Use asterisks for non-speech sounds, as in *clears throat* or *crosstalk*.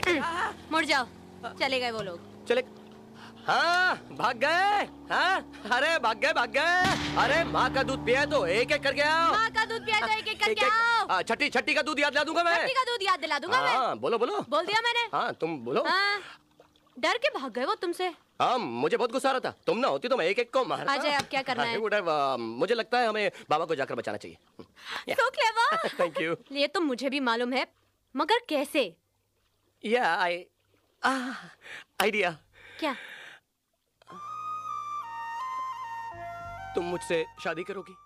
*clears throat* मुड़ जाओ चले गए वो लोग चले हाँ भाग गए हाँ अरे भाग गए भाग गए अरे माँ का दूध पिया तो एक एक करके आओ माँ का दूध पिया तो एक एक करके आओ छठी छठी का दूध याद दिला दूंगा मैं छठी का दूध याद दिला दूंगा मैं हाँ, बोलो बोलो बोल दिया मैंने हाँ तुम बोलो हाँ। डर के भाग गए वो तुमसे हाँ मुझे बहुत गुस्सा रहा था तुम ना होती तो मैं एक एक को मार अजय अब क्या करना है मुझे लगता है हमें बाबा को जाकर बचाना चाहिए थैंक *laughs* यू *laughs* *laughs* ये तो मुझे भी मालूम है मगर कैसे Yeah, I. Ah, आइडिया क्या तुम मुझसे शादी करोगी